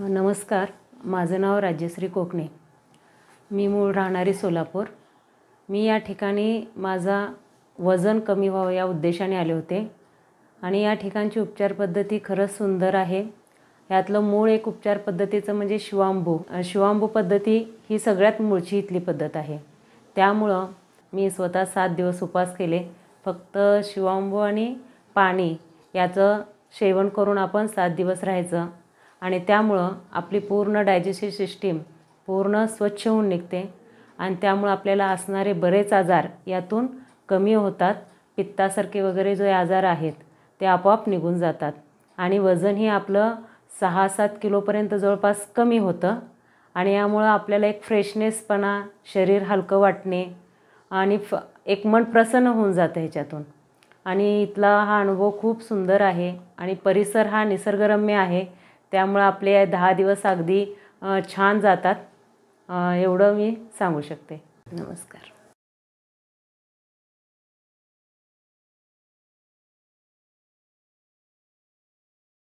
नमस्कार माझं नाव राज्यश्री कोकणे मी मूळ राहणारी सोलापूर मी या ठिकाणी माझा वजन कमी व्हावं या उद्देशाने आले होते आणि या ठिकाणची उपचार पद्धती खरंच सुंदर आहे यातलं मूळ एक उपचार पद्धतीचं म्हणजे शिवांबू शिवांबू पद्धती ही सगळ्यात मूळची इथली पद्धत आहे त्यामुळं मी स्वतः सात दिवस उपास केले फक्त शिवांबू आणि पाणी याचं सेवन करून आपण सात दिवस राहायचं आणि त्यामुळं आपली पूर्ण डायजेस्टिव्ह सिस्टीम पूर्ण स्वच्छ होऊन निघते आणि त्यामुळं आपल्याला असणारे बरेच आजार यातून कमी होतात पित्तासारखे वगैरे जे आजार आहेत ते आपोआप निघून जातात आणि वजनही आपलं सहा सात किलोपर्यंत जवळपास कमी होतं आणि यामुळं आपल्याला एक फ्रेशनेसपणा शरीर हलकं वाटणे आणि फ एक मन प्रसन्न होऊन जातं ह्याच्यातून आणि इथला हा अनुभव खूप सुंदर आहे आणि परिसर हा निसर्गरम्य आहे त्यामुळं आपले दहा दिवस अगदी छान जातात एवढं मी सांगू शकते नमस्कार